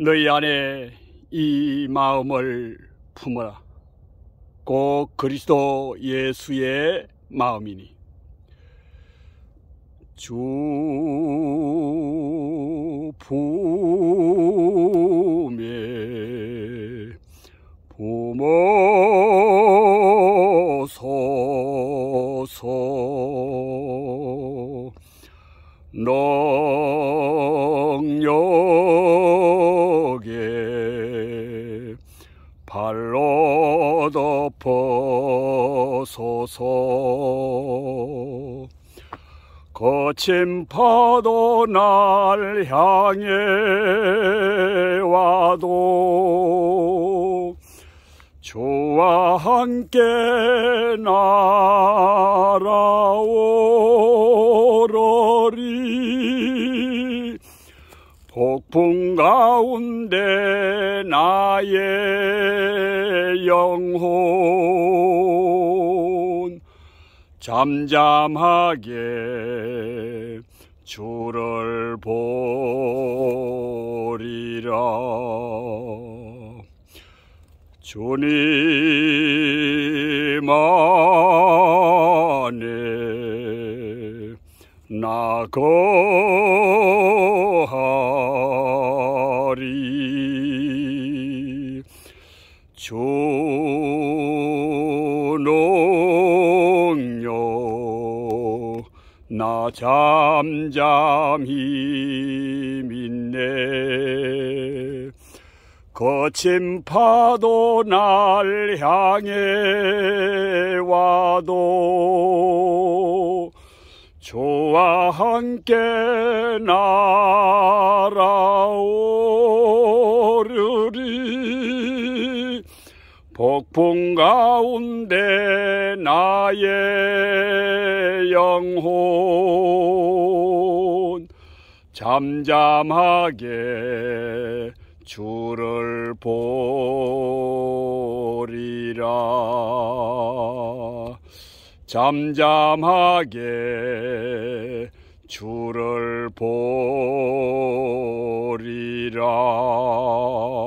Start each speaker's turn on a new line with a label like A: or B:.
A: 너희 안에 이 마음을 품어라. 곧 그리스도 예수의 마음이니. 주 품에 부모소서 너 발로 덮어소서 거친 파도 날 향해 와도 주와 함께 날아오 폭풍 가운데 나의 영혼 잠잠하게 주를 보리라 주님 안에 나거 조농요나 잠잠히 믿네 거친 파도 날 향해 와도 저와 함께 날아오르리 폭풍 가운데 나의 영혼 잠잠하게 주를 보리라 잠잠하게 주를 보리라